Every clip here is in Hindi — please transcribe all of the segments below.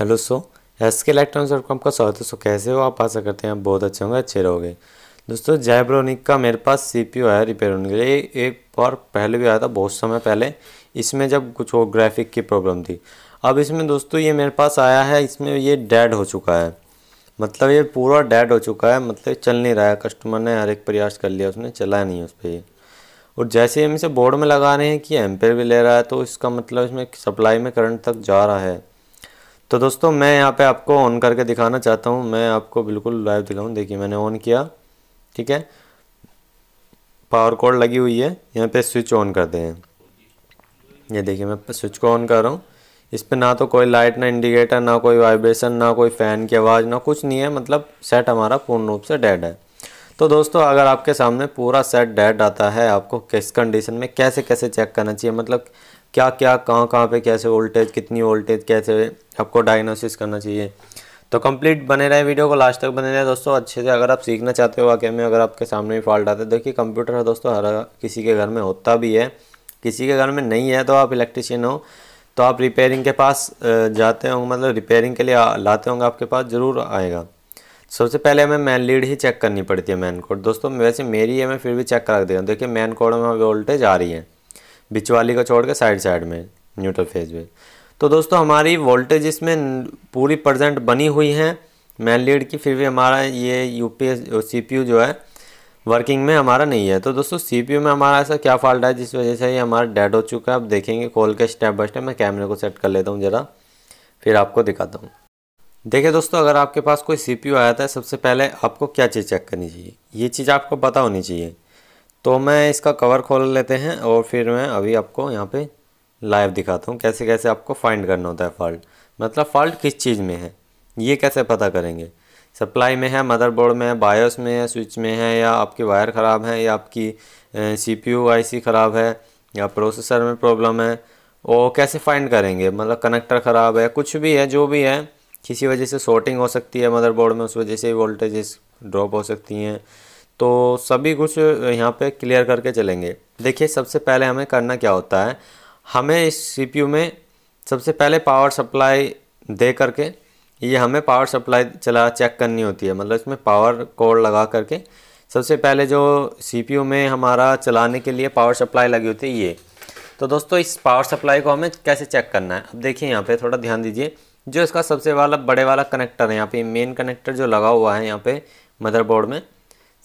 hello so S K electronics dot com का स्वागत है सो कैसे हो आप आशा करते हैं आप बहुत अच्छे होंगे अच्छे रहोगे दोस्तों जैब्रोनिक का मेरे पास सी पी है रिपेयर होने के लिए एक बार पहले भी आया था बहुत समय पहले इसमें जब कुछ वो ग्राफिक की प्रॉब्लम थी अब इसमें दोस्तों ये मेरे पास आया है इसमें ये डेड हो चुका है मतलब ये पूरा डेड हो चुका है मतलब चल नहीं रहा है कस्टमर ने हर एक प्रयास कर लिया उसने चला नहीं उस पर ये और जैसे हम इसे बोर्ड में लगा रहे हैं कि एम्पेयर भी ले रहा है तो इसका मतलब इसमें सप्लाई में करंट तक जा रहा है तो दोस्तों मैं यहाँ पे आपको ऑन करके दिखाना चाहता हूँ मैं आपको बिल्कुल लाइव दिखाऊँ देखिए मैंने ऑन किया ठीक है पावर कोड लगी हुई है यहाँ पे स्विच ऑन कर दें ये देखिए मैं स्विच को ऑन कर रहा हूँ इस पर ना तो कोई लाइट ना इंडिकेटर ना कोई वाइब्रेशन ना कोई फ़ैन की आवाज़ ना कुछ नहीं है मतलब सेट हमारा पूर्ण रूप से डेड है तो दोस्तों अगर आपके सामने पूरा सेट डेड आता है आपको किस कंडीशन में कैसे कैसे चेक करना चाहिए मतलब क्या क्या कहाँ कहाँ पे कैसे वोल्टेज कितनी वोल्टेज कैसे आपको डायग्नोसिस करना चाहिए तो कंप्लीट बने रहे वीडियो को लास्ट तक बने रहे दोस्तों अच्छे से अगर आप सीखना चाहते हो वाकई में अगर आपके सामने भी फॉल्ट आते देखिए कंप्यूटर है दोस्तों हर किसी के घर में होता भी है किसी के घर में नहीं है तो आप इलेक्ट्रिशियन हो तो आप रिपेयरिंग के पास जाते होंगे मतलब रिपेयरिंग के लिए लाते होंगे आपके पास ज़रूर आएगा सबसे पहले हमें मैन लीड ही चेक करनी पड़ती है मैन कोड दोस्तों वैसे मेरी है मैं फिर भी चेक करा देगा देखिए मैन कोड में वोल्टेज आ रही है बिचवाली वाली को छोड़ के साइड साइड में न्यूट्रल फेज में तो दोस्तों हमारी वोल्टेज इसमें पूरी प्रजेंट बनी हुई है मैन लीड की फिर भी हमारा ये U P S C P U जो है वर्किंग में हमारा नहीं है तो दोस्तों सी पी यू में हमारा ऐसा क्या फॉल्ट है जिस वजह से ये हमारा डेड हो चुका है आप देखेंगे कॉल के स्टेप बाय स्टेप मैं कैमरे को सेट कर लेता हूँ ज़रा फिर आपको दिखाता हूँ देखिए दोस्तों अगर आपके पास कोई सी पी यू आया था सबसे पहले आपको क्या चीज़ चेक करनी चाहिए ये चीज़ आपको पता होनी चाहिए तो मैं इसका कवर खोल लेते हैं और फिर मैं अभी आपको यहाँ पे लाइव दिखाता हूँ कैसे कैसे आपको फाइंड करना होता है फॉल्ट मतलब फॉल्ट किस चीज़ में है ये कैसे पता करेंगे सप्लाई में है मदरबोर्ड में है बायोस में है स्विच में है या आपकी वायर ख़राब है या आपकी सीपीयू आईसी ख़राब है या प्रोसेसर में प्रॉब्लम है वो कैसे फाइंड करेंगे मतलब कनेक्टर ख़राब है कुछ भी है जो भी है किसी वजह से शॉर्टिंग हो सकती है मदरबोर्ड में उस वजह से वोल्टेज ड्रॉप हो सकती हैं तो सभी कुछ यहाँ पे क्लियर करके चलेंगे देखिए सबसे पहले हमें करना क्या होता है हमें इस सीपीयू में सबसे पहले पावर सप्लाई दे करके ये हमें पावर सप्लाई चला चेक करनी होती है मतलब इसमें पावर कोड लगा करके सबसे पहले जो सीपीयू में हमारा चलाने के लिए पावर सप्लाई लगी होती है ये तो दोस्तों इस पावर सप्लाई को हमें कैसे चेक करना है अब देखिए यहाँ पे थोड़ा ध्यान दीजिए जो इसका सबसे वाला बड़े वाला कनेक्टर है यहाँ पे मेन कनेक्टर जो लगा हुआ है यहाँ पे मदरबोर्ड में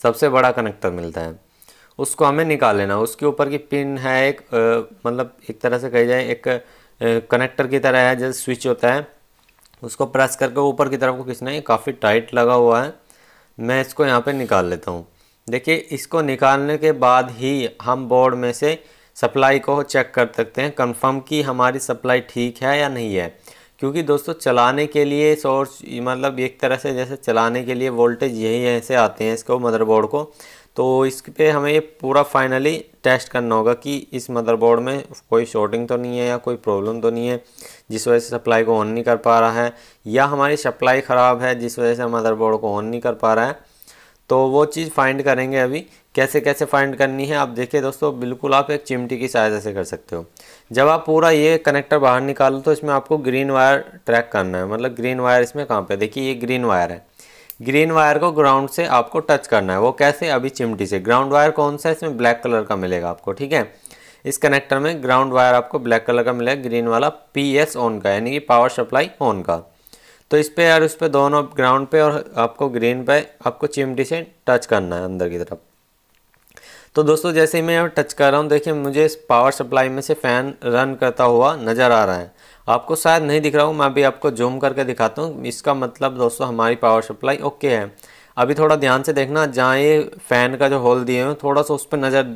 सबसे बड़ा कनेक्टर मिलता है उसको हमें निकाल लेना उसके ऊपर की पिन है एक मतलब एक तरह से कही जाए एक कनेक्टर की तरह है जैसे स्विच होता है उसको प्रेस करके ऊपर की तरफ को खींचना है काफ़ी टाइट लगा हुआ है मैं इसको यहाँ पे निकाल लेता हूँ देखिए इसको निकालने के बाद ही हम बोर्ड में से सप्लाई को चेक कर सकते हैं कंफर्म कि हमारी सप्लाई ठीक है या नहीं है क्योंकि दोस्तों चलाने के लिए सोर्स मतलब एक तरह से जैसे चलाने के लिए वोल्टेज यही यहीं से आते हैं इसको मदरबोर्ड को तो इस पर हमें ये पूरा फाइनली टेस्ट करना होगा कि इस मदरबोर्ड में कोई शॉर्टिंग तो नहीं है या कोई प्रॉब्लम तो नहीं है जिस वजह से सप्लाई को ऑन नहीं कर पा रहा है या हमारी सप्लाई ख़राब है जिस वजह से मदरबोर्ड को ऑन नहीं कर पा रहा है तो वो चीज़ फाइंड करेंगे अभी कैसे कैसे फाइंड करनी है आप देखिए दोस्तों बिल्कुल आप एक चिमटी की सहायता से कर सकते हो जब आप पूरा ये कनेक्टर बाहर निकालो तो इसमें आपको ग्रीन वायर ट्रैक करना है मतलब ग्रीन वायर इसमें कहाँ पे देखिए ये ग्रीन वायर है ग्रीन वायर को ग्राउंड से आपको टच करना है वो कैसे अभी चिमटी से ग्राउंड वायर कौन सा है इसमें ब्लैक कलर का मिलेगा आपको ठीक है इस कनेक्टर में ग्राउंड वायर आपको ब्लैक कलर का मिलेगा ग्रीन वाला पी एस ऑन का यानी कि पावर सप्लाई ऑन का तो इस पर और उस पर दोनों ग्राउंड पे और आपको ग्रीन पे आपको चिमटी से टच करना है अंदर की तरफ तो दोस्तों जैसे ही मैं यहाँ टच कर रहा हूँ देखिए मुझे इस पावर सप्लाई में से फ़ैन रन करता हुआ नज़र आ रहा है आपको शायद नहीं दिख रहा हूँ मैं अभी आपको जूम करके दिखाता हूँ इसका मतलब दोस्तों हमारी पावर सप्लाई ओके है अभी थोड़ा ध्यान से देखना जहाँ ये फ़ैन का जो होल दिए हुए थोड़ा सा उस पर नज़र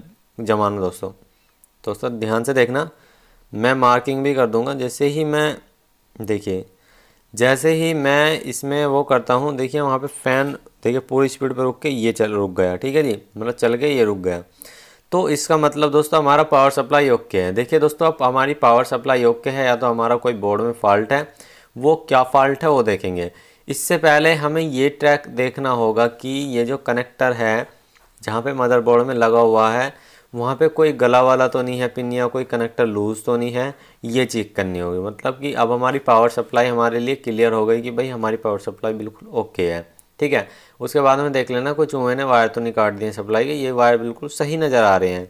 जमाना दोस्तों दोस्तों ध्यान से देखना मैं मार्किंग भी कर दूँगा जैसे ही मैं देखिए जैसे ही मैं इसमें वो करता हूँ देखिए वहाँ पे फ़ैन देखिए पूरी स्पीड पर रुक के ये चल रुक गया ठीक है जी मतलब चल के ये रुक गया तो इसका मतलब दोस्तों हमारा पावर सप्लाई ओके है देखिए दोस्तों अब हमारी पावर सप्लाई ओके है या तो हमारा कोई बोर्ड में फॉल्ट है वो क्या फॉल्ट है वो देखेंगे इससे पहले हमें ये ट्रैक देखना होगा कि ये जो कनेक्टर है जहाँ पर मदरबोर्ड में लगा हुआ है वहाँ पे कोई गला वाला तो नहीं है पिन या कोई कनेक्टर लूज़ तो नहीं है ये चेक करनी होगी मतलब कि अब हमारी पावर सप्लाई हमारे लिए क्लियर हो गई कि भाई हमारी पावर सप्लाई बिल्कुल ओके है ठीक है उसके बाद में देख लेना कुछ चूहे ने वायर तो नहीं काट दिए सप्लाई के ये वायर बिल्कुल सही नज़र आ रहे हैं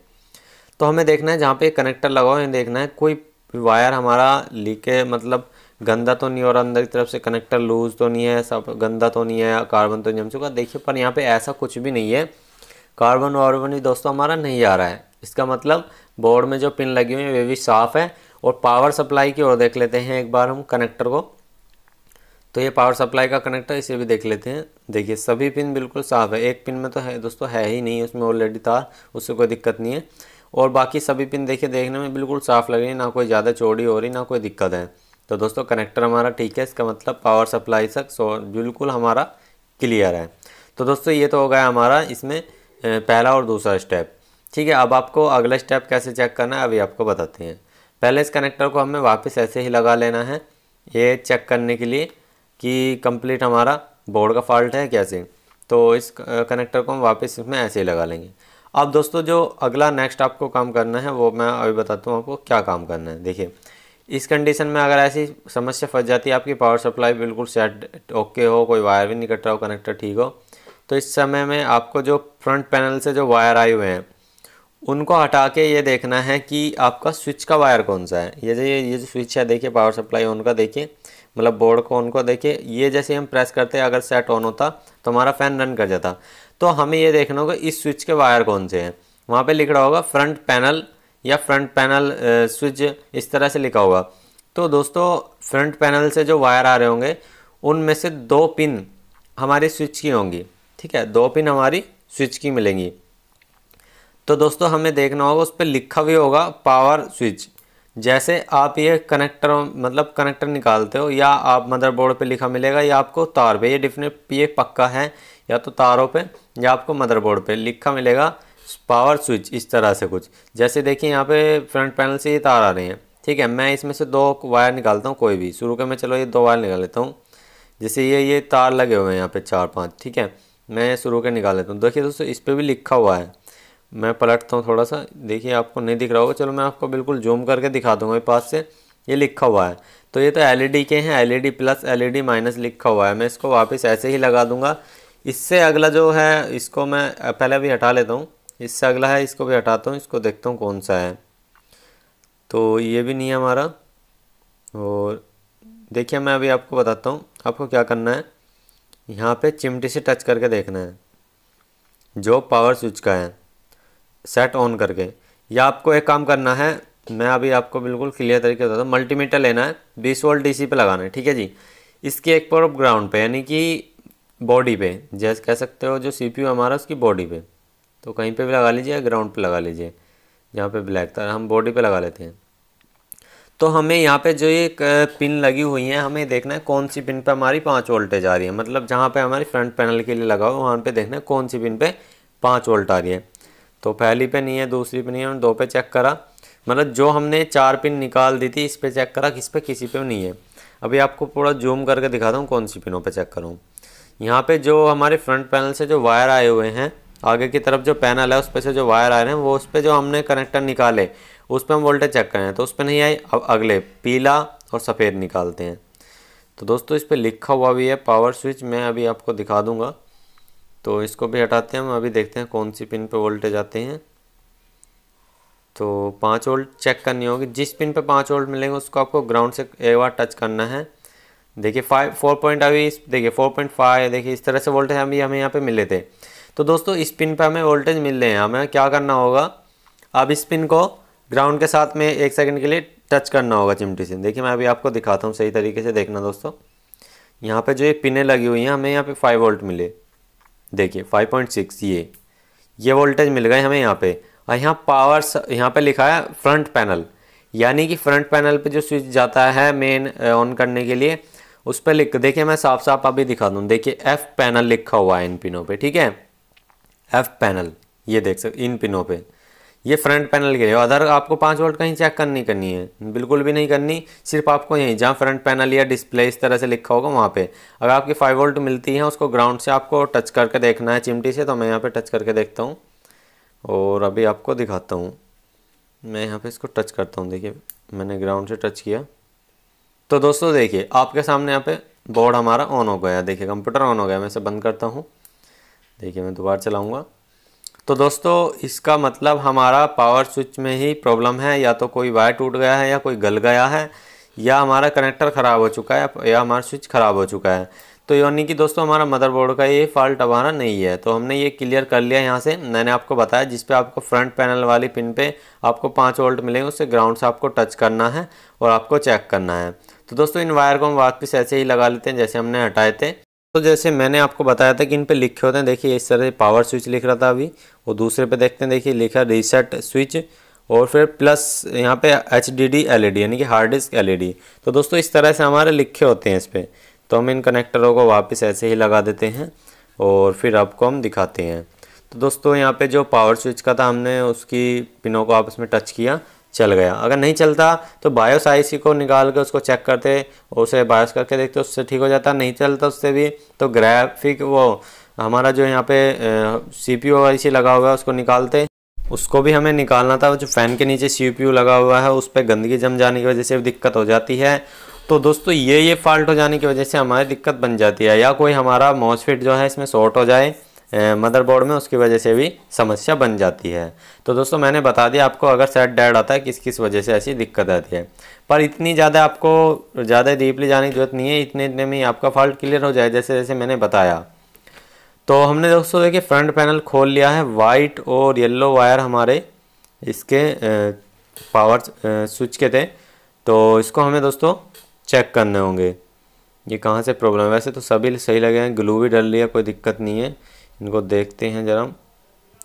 तो हमें देखना है जहाँ पर कनेक्टर लगाओ ये देखना है कोई वायर हमारा लीके मतलब गंदा तो नहीं और अंदर की तरफ से कनेक्टर लूज़ तो नहीं है सब गंदा तो नहीं है कार्बन तो नहीं जम चुका देखिए पर यहाँ पे ऐसा कुछ भी नहीं है कार्बन वार्बन भी दोस्तों हमारा नहीं आ रहा है इसका मतलब बोर्ड में जो पिन लगी हुई है वे भी साफ़ है और पावर सप्लाई की ओर देख लेते हैं एक बार हम कनेक्टर को तो ये पावर सप्लाई का कनेक्टर इसे भी देख लेते हैं देखिए सभी पिन बिल्कुल साफ़ है एक पिन में तो है दोस्तों है ही नहीं उसमें ऑलरेडी तार उससे कोई दिक्कत नहीं है और बाकी सभी पिन देखिए देखने में बिल्कुल साफ़ लग रही है ना कोई ज़्यादा चोरी हो रही ना कोई दिक्कत है तो दोस्तों कनेक्टर हमारा ठीक है इसका मतलब पावर सप्लाई तक बिल्कुल हमारा क्लियर है तो दोस्तों ये तो हो गया हमारा इसमें पहला और दूसरा स्टेप ठीक है अब आपको अगला स्टेप कैसे चेक करना है अभी आपको बताते हैं पहले इस कनेक्टर को हमें वापस ऐसे ही लगा लेना है ये चेक करने के लिए कि कंप्लीट हमारा बोर्ड का फॉल्ट है कैसे तो इस कनेक्टर को हम वापस इसमें ऐसे ही लगा लेंगे अब दोस्तों जो अगला नेक्स्ट आपको काम करना है वो मैं अभी बताता हूँ आपको क्या काम करना है देखिए इस कंडीशन में अगर ऐसी समस्या फंस जाती है आपकी पावर सप्लाई बिल्कुल सेट ओके हो कोई वायर भी नहीं कट रहा हो कनेक्टर ठीक हो तो इस समय में आपको जो फ्रंट पैनल से जो वायर आए हुए हैं उनको हटा के ये देखना है कि आपका स्विच का वायर कौन सा है ये जो ये जो स्विच है देखिए पावर सप्लाई ऑन का देखिए मतलब बोर्ड को उनको देखिए ये जैसे हम प्रेस करते अगर सेट ऑन होता तो हमारा फ़ैन रन कर जाता तो हमें ये देखना होगा इस स्विच के वायर कौन से हैं वहाँ पे लिख रहा होगा फ्रंट पैनल या फ्रंट पैनल स्विच इस तरह से लिखा होगा तो दोस्तों फ्रंट पैनल से जो वायर आ रहे होंगे उनमें से दो पिन हमारे स्विच की होंगी ठीक है दो पिन हमारी स्विच की मिलेंगी तो दोस्तों हमें देखना होगा उस पर लिखा भी होगा पावर स्विच जैसे आप ये कनेक्टर मतलब कनेक्टर निकालते हो या आप मदरबोर्ड पे लिखा मिलेगा या आपको तार पे ये डिफिनेट ये पक्का है या तो तारों पे या आपको मदरबोर्ड पे लिखा मिलेगा पावर स्विच इस तरह से कुछ जैसे देखिए यहाँ पे फ्रंट पैनल से ये तार आ रहे हैं ठीक है मैं इसमें से दो वायर निकालता हूँ कोई भी शुरू के मैं चलो ये दो वायर निकाल लेता हूँ जैसे ये ये तार लगे हुए हैं यहाँ पर चार पाँच ठीक है मैं शुरू कर निकाल लेता हूँ देखिए दोस्तों इस पर भी लिखा हुआ है मैं पलटता हूँ थोड़ा सा देखिए आपको नहीं दिख रहा होगा चलो मैं आपको बिल्कुल जूम करके दिखा दूँगा ये पास से ये लिखा हुआ है तो ये तो एल e के हैं एल प्लस एल माइनस लिखा हुआ है मैं इसको वापस ऐसे ही लगा दूँगा इससे अगला जो है इसको मैं पहले भी हटा लेता हूँ इससे अगला है इसको भी हटाता हूँ इसको देखता हूँ कौन सा है तो ये भी नहीं है हमारा और देखिए मैं अभी आपको बताता हूँ आपको क्या करना है यहाँ पे चिमटी से टच करके देखना है जो पावर स्विच का है सेट ऑन करके या आपको एक काम करना है मैं अभी आपको बिल्कुल क्लियर तरीके से बताऊँ मल्टीमीटर लेना है बीस वोल्ट डीसी पे लगाना है ठीक है जी इसकी एक पर ग्राउंड पे यानी कि बॉडी पे जैसे कह सकते हो जो यू हमारा उसकी बॉडी पे तो कहीं पे भी लगा लीजिए ग्राउंड पे लगा लीजिए जहाँ पे ब्लैक था हम बॉडी पे लगा लेते हैं तो हमें यहाँ पे जो ये पिन लगी हुई है हमें देखना है कौन सी पिन पे हमारी पाँच वोल्टेज आ रही है मतलब जहाँ पे हमारी फ्रंट पैनल के लिए लगा हुआ वहाँ पे देखना है कौन सी पिन पे पाँच वोल्ट आ रही है तो पहली पे नहीं है दूसरी पे नहीं है हमने दो पे चेक करा मतलब जो हमने चार पिन निकाल दी थी इस पर चेक करा किस पर किसी पर नहीं है अभी आपको पूरा जूम करके दिखाता हूँ कौन सी पिनों पर चेक करूँ यहाँ पर जो हमारे फ्रंट पैनल से जो वायर आए हुए हैं आगे की तरफ जो पैनल है उस पर से जो वायर आ रहे हैं वो उस पर जो हमने कनेक्टर निकाले उस पर हम वोल्टेज चेक करें तो उस पर नहीं आई अब अगले पीला और सफ़ेद निकालते हैं तो दोस्तों इस पर लिखा हुआ भी है पावर स्विच मैं अभी आपको दिखा दूंगा तो इसको भी हटाते हैं हम अभी देखते हैं कौन सी पिन पर वोल्टेज आते हैं तो पाँच वोल्ट चेक करनी होगी जिस पिन पर पाँच वोल्ट मिलेंगे उसको आपको ग्राउंड से एक बार टच करना है देखिए फाइव फोर पॉइंट अभी देखिए फोर पॉइंट फाइव देखिए इस तरह से वोल्टेज अभी हमें यहाँ पे मिले थे तो दोस्तों इस पिन पर हमें वोल्टेज मिल रहे हैं हमें क्या करना होगा अब इस पिन को ग्राउंड के साथ में एक सेकंड के लिए टच करना होगा चिमटी से देखिए मैं अभी आपको दिखाता हूँ सही तरीके से देखना दोस्तों यहाँ पे जो ये पिनें लगी हुई हैं हमें यहाँ पे 5 वोल्ट मिले देखिए 5.6 ये ये वोल्टेज मिल गए हमें यहाँ पे और यहाँ पावर यहाँ पे लिखा है फ्रंट पैनल यानी कि फ्रंट पैनल पे जो स्विच जाता है मेन ऑन uh, करने के लिए उस पर लिख देखिए मैं साफ साफ अभी दिखा दूँ देखिए एफ़ पैनल लिखा हुआ है इन पिनों पर ठीक है एफ पैनल ये देख सकते इन पिनों पे ये फ्रंट पैनल के लिए अदर आपको पाँच वोल्ट कहीं चेक करनी करनी है बिल्कुल भी नहीं करनी सिर्फ आपको यहीं जहाँ फ्रंट पैनल या डिस्प्ले इस तरह से लिखा होगा वहाँ पे अगर आपकी फाइव वोल्ट मिलती है उसको ग्राउंड से आपको टच करके देखना है चिमटी से तो मैं यहाँ पे टच करके देखता हूँ और अभी आपको दिखाता हूँ मैं यहाँ पर इसको टच करता हूँ देखिए मैंने ग्राउंड से टच किया तो दोस्तों देखिए आपके सामने यहाँ पे बोर्ड हमारा ऑन हो गया देखिए कंप्यूटर ऑन हो गया मैं इसे बंद करता हूँ देखिए मैं दोबारा चलाऊँगा तो दोस्तों इसका मतलब हमारा पावर स्विच में ही प्रॉब्लम है या तो कोई वायर टूट गया है या कोई गल गया है या हमारा कनेक्टर ख़राब हो चुका है या हमारा स्विच ख़राब हो चुका है तो यानी कि दोस्तों हमारा मदरबोर्ड का ये फॉल्ट हमारा नहीं है तो हमने ये क्लियर कर लिया यहाँ से मैंने आपको बताया जिस पे आपको फ्रंट पैनल वाली पिन पे आपको पाँच वोल्ट मिलेंगे उससे ग्राउंड से आपको टच करना है और आपको चेक करना है तो दोस्तों इन वायर को हम वापस ऐसे ही लगा लेते हैं जैसे हमने हटाए थे तो जैसे मैंने आपको बताया था कि इन पे लिखे होते हैं देखिए इस तरह से पावर स्विच लिख रहा था अभी और दूसरे पे देखते हैं देखिए लिखा रीसेट स्विच और फिर प्लस यहाँ पे एच डी डी एल यानी कि हार्ड डिस्क एल तो दोस्तों इस तरह से हमारे लिखे होते हैं इस पर तो हम इन कनेक्टरों को वापस ऐसे ही लगा देते हैं और फिर आपको हम दिखाते हैं तो दोस्तों यहाँ पे जो पावर स्विच का था हमने उसकी पिनों को आपस में टच किया चल गया अगर नहीं चलता तो बायोस आईसी को निकाल के उसको चेक करते और उसे बायोस करके देखते उससे ठीक हो जाता नहीं चलता उससे भी तो ग्राफिक वो हमारा जो यहाँ पे सी पी आईसी लगा हुआ है उसको निकालते उसको भी हमें निकालना था जो फ़ैन के नीचे सी पी लगा हुआ है उस पर गंदगी जम जाने की वजह से दिक्कत हो जाती है तो दोस्तों ये ये फॉल्ट हो जाने की वजह से हमारी दिक्कत बन जाती है या कोई हमारा मॉसफिट जो है इसमें शॉर्ट हो जाए मदरबोर्ड में उसकी वजह से भी समस्या बन जाती है तो दोस्तों मैंने बता दिया आपको अगर सेट डेड आता है किस किस वजह से ऐसी दिक्कत आती है पर इतनी ज़्यादा आपको ज़्यादा डीपली जाने की जरूरत नहीं है इतने इतने में आपका फॉल्ट क्लियर हो जाए जैसे जैसे मैंने बताया तो हमने दोस्तों देखिए फ्रंट पैनल खोल लिया है वाइट और येल्लो वायर हमारे इसके पावर स्विच के थे तो इसको हमें दोस्तों चेक करने होंगे ये कहाँ से प्रॉब्लम है वैसे तो सभी सही लगे हैं ग्लू भी डल रही है कोई दिक्कत नहीं है इनको देखते हैं जरा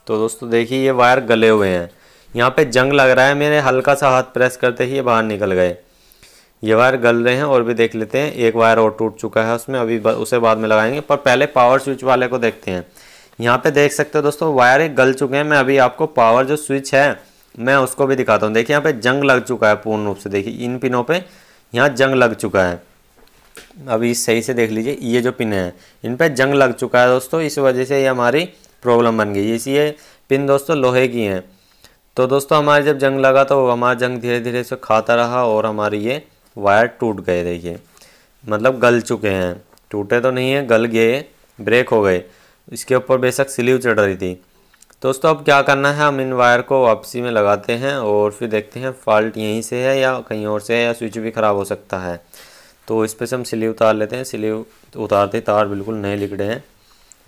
तो दोस्तों देखिए ये वायर गले हुए हैं यहाँ पे जंग लग रहा है मेरे हल्का सा हाथ प्रेस करते ही ये बाहर निकल गए ये वायर गल रहे हैं और भी देख लेते हैं एक वायर और टूट चुका है उसमें अभी उसे बाद में लगाएंगे पर पहले पावर स्विच वाले को देखते हैं यहाँ पे देख सकते हो दोस्तों वायर गल चुके हैं मैं अभी आपको पावर जो स्विच है मैं उसको भी दिखाता हूँ देखिए यहाँ पे जंग लग चुका है पूर्ण रूप से देखिए इन पिनों पे यहाँ जंग लग चुका है अभी सही से देख लीजिए ये जो पिन है इन पर जंग लग चुका है दोस्तों इस वजह से ये हमारी प्रॉब्लम बन गई ये पिन दोस्तों लोहे की हैं तो दोस्तों हमारे जब जंग लगा तो हमारा जंग धीरे धीरे से खाता रहा और हमारी ये वायर टूट गए देखिए मतलब गल चुके हैं टूटे तो नहीं है गल गए ब्रेक हो गए इसके ऊपर बेशक स्लीव चढ़ रही थी दोस्तों अब क्या करना है हम इन वायर को वापसी में लगाते हैं और फिर देखते हैं फॉल्ट यहीं से है या कहीं और से है या स्विच भी ख़राब हो सकता है तो इस पर से हम सिलीव उतार लेते हैं सिले उतारते ही तार बिल्कुल नए लिकड़े हैं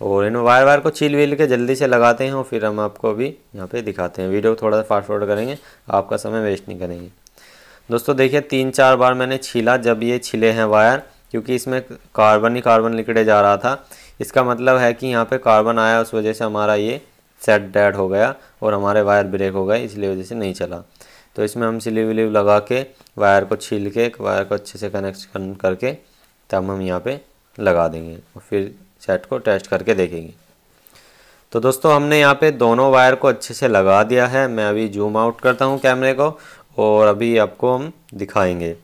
और इन वायर वायर को छील वील के जल्दी से लगाते हैं और फिर हम आपको अभी यहाँ पे दिखाते हैं वीडियो थोड़ा सा फास्ट फॉरवर्ड करेंगे आपका समय वेस्ट नहीं करेंगे दोस्तों देखिए तीन चार बार मैंने छीला जब ये छिले हैं वायर क्योंकि इसमें कार्बन ही कार्बन लिकड़े जा रहा था इसका मतलब है कि यहाँ पर कार्बन आया उस वजह से हमारा ये सेट डैड हो गया और हमारे वायर ब्रेक हो गए इसलिए वजह से नहीं चला तो इसमें हम स्लीव विलीव लगा के वायर को छील के वायर को अच्छे से कनेक्ट करके तब हम यहाँ पे लगा देंगे और फिर सेट को टेस्ट करके देखेंगे तो दोस्तों हमने यहाँ पे दोनों वायर को अच्छे से लगा दिया है मैं अभी जूम आउट करता हूँ कैमरे को और अभी आपको हम दिखाएंगे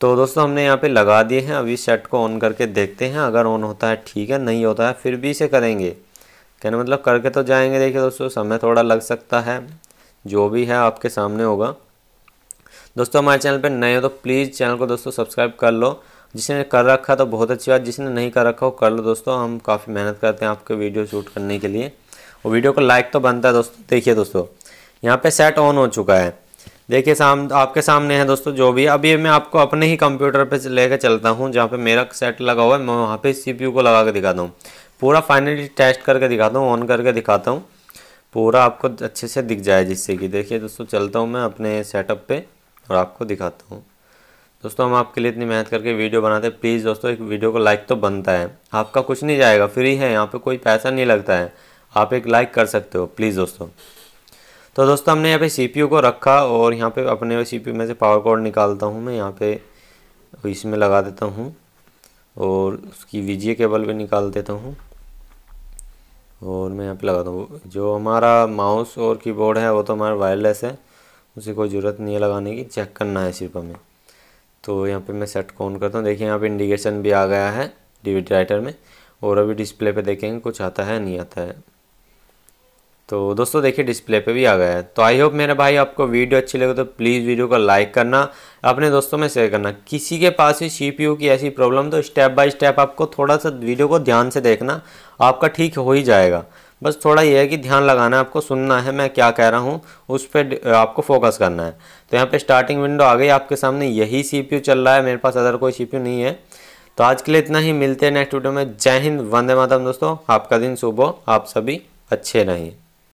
तो दोस्तों हमने यहाँ पे लगा दिए हैं अभी सेट को ऑन करके देखते हैं अगर ऑन होता है ठीक है नहीं होता है फिर भी इसे करेंगे कहना मतलब करके तो जाएंगे देखिए दोस्तों समय थोड़ा लग सकता है जो भी है आपके सामने होगा दोस्तों हमारे चैनल पर नए हो तो प्लीज़ चैनल को दोस्तों सब्सक्राइब कर लो जिसने कर रखा तो बहुत अच्छी बात जिसने नहीं कर रखा वो कर लो दोस्तों हम काफ़ी मेहनत करते हैं आपके वीडियो शूट करने के लिए और वीडियो को लाइक तो बनता है दोस्तों देखिए दोस्तों यहाँ पे सेट ऑन हो चुका है देखिए साम आपके सामने है दोस्तों जो भी अभी मैं आपको अपने ही कंप्यूटर पर लेकर चलता हूँ जहाँ पर मेरा सेट लगा हुआ है मैं वहाँ पर सी को लगा के दिखाता हूँ पूरा फाइनली टेस्ट करके दिखाता हूँ ऑन करके दिखाता हूँ पूरा आपको अच्छे से दिख जाए जिससे कि देखिए दोस्तों चलता हूँ मैं अपने सेटअप पे और आपको दिखाता हूँ दोस्तों हम आपके लिए इतनी मेहनत करके वीडियो बनाते हैं प्लीज़ दोस्तों एक वीडियो को लाइक तो बनता है आपका कुछ नहीं जाएगा फ्री है यहाँ पे कोई पैसा नहीं लगता है आप एक लाइक कर सकते हो प्लीज़ दोस्तों तो दोस्तों हमने यहाँ पे सी को रखा और यहाँ पे अपने सीपीयू में से पावर कॉर्ड निकालता हूँ मैं यहाँ पे इसमें लगा देता हूँ और उसकी वीजीए केबल भी निकाल देता हूँ और मैं यहाँ पे लगाता हूँ जो हमारा माउस और कीबोर्ड है वो तो हमारा वायरलेस है उसे कोई ज़रूरत नहीं है लगाने की चेक करना है सिर्फ हमें तो यहाँ पे मैं सेट कौन करता हूँ देखिए यहाँ पे इंडिकेशन भी आ गया है डी राइटर में और अभी डिस्प्ले पे देखेंगे कुछ आता है नहीं आता है तो दोस्तों देखिए डिस्प्ले पे भी आ गया है तो आई होप मेरे भाई आपको वीडियो अच्छी लगे तो प्लीज़ वीडियो को लाइक करना अपने दोस्तों में शेयर करना किसी के पास भी सी की ऐसी प्रॉब्लम तो स्टेप बाय स्टेप आपको थोड़ा सा वीडियो को ध्यान से देखना आपका ठीक हो ही जाएगा बस थोड़ा ये है कि ध्यान लगाना है आपको सुनना है मैं क्या कह रहा हूँ उस पर आपको फोकस करना है तो यहाँ पर स्टार्टिंग विंडो आ गई आपके सामने यही सी चल रहा है मेरे पास अदर कोई सी नहीं है तो आज के लिए इतना ही मिलते हैं नेक्स्ट वीडियो में जय हिंद वंदे मातम दोस्तों आपका दिन सुबह आप सभी अच्छे रहें